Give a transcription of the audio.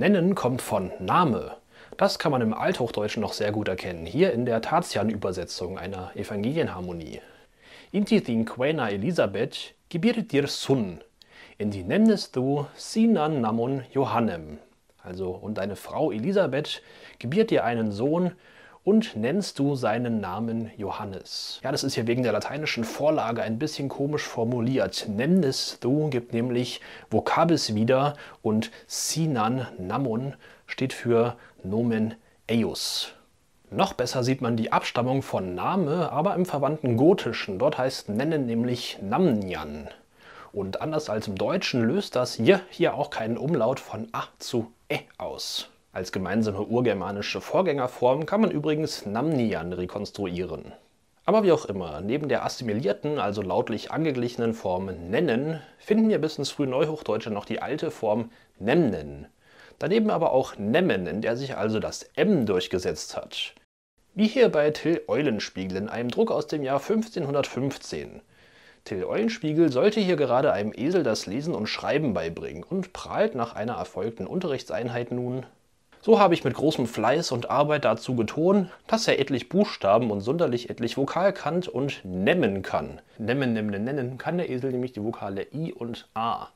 Nennen kommt von Name. Das kann man im Althochdeutschen noch sehr gut erkennen, hier in der Tatian-Übersetzung einer Evangelienharmonie. In quena Elisabeth gebiert dir Sun, in die nennest du Sinan Namon Johannem. Also, und deine Frau Elisabeth gebiert dir einen Sohn, und nennst du seinen Namen Johannes. Ja, das ist hier wegen der lateinischen Vorlage ein bisschen komisch formuliert. Nennest du gibt nämlich Vokabis wieder und Sinan Namun steht für Nomen eius. Noch besser sieht man die Abstammung von Name, aber im verwandten Gotischen. Dort heißt Nennen nämlich Namnjan. Und anders als im Deutschen löst das J hier auch keinen Umlaut von A zu E aus. Als gemeinsame urgermanische Vorgängerform kann man übrigens Namnian rekonstruieren. Aber wie auch immer, neben der assimilierten, also lautlich angeglichenen Form nennen, finden wir bis ins Frühneuhochdeutsche noch die alte Form nemnen. Daneben aber auch nemmen, in der sich also das M durchgesetzt hat. Wie hier bei Till Eulenspiegel in einem Druck aus dem Jahr 1515. Till Eulenspiegel sollte hier gerade einem Esel das Lesen und Schreiben beibringen und prahlt nach einer erfolgten Unterrichtseinheit nun so habe ich mit großem Fleiß und Arbeit dazu getan, dass er etlich Buchstaben und sonderlich etlich Vokal kannt und nemmen kann. Nemmen, nemmen, nennen kann der Esel nämlich die Vokale I und A.